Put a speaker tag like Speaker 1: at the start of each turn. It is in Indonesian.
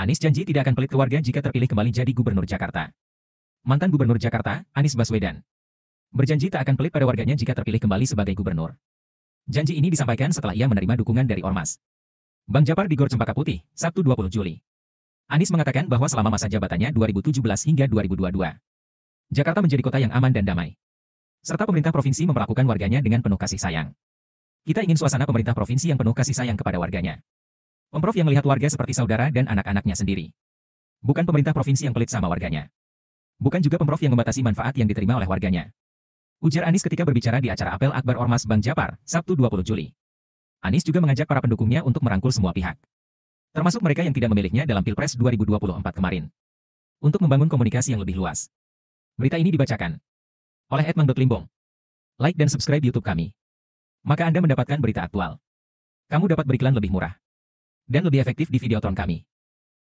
Speaker 1: Anies janji tidak akan pelit keluarga jika terpilih kembali jadi Gubernur Jakarta. Mantan Gubernur Jakarta, Anies Baswedan, berjanji tak akan pelit pada warganya jika terpilih kembali sebagai gubernur. Janji ini disampaikan setelah ia menerima dukungan dari Ormas. Bang Japar di Gor Cempaka Putih, Sabtu 20 Juli. Anies mengatakan bahwa selama masa jabatannya 2017 hingga 2022, Jakarta menjadi kota yang aman dan damai. Serta pemerintah provinsi memperlakukan warganya dengan penuh kasih sayang. Kita ingin suasana pemerintah provinsi yang penuh kasih sayang kepada warganya. Pemprov yang melihat warga seperti saudara dan anak-anaknya sendiri. Bukan pemerintah provinsi yang pelit sama warganya. Bukan juga Pemprov yang membatasi manfaat yang diterima oleh warganya. Ujar Anies ketika berbicara di acara apel Akbar Ormas Bang Japar, Sabtu 20 Juli. Anies juga mengajak para pendukungnya untuk merangkul semua pihak. Termasuk mereka yang tidak memilihnya dalam Pilpres 2024 kemarin. Untuk membangun komunikasi yang lebih luas. Berita ini dibacakan oleh Edmond Limbong. Like dan subscribe YouTube kami. Maka Anda mendapatkan berita aktual. Kamu dapat beriklan lebih murah dan lebih efektif di videotron kami.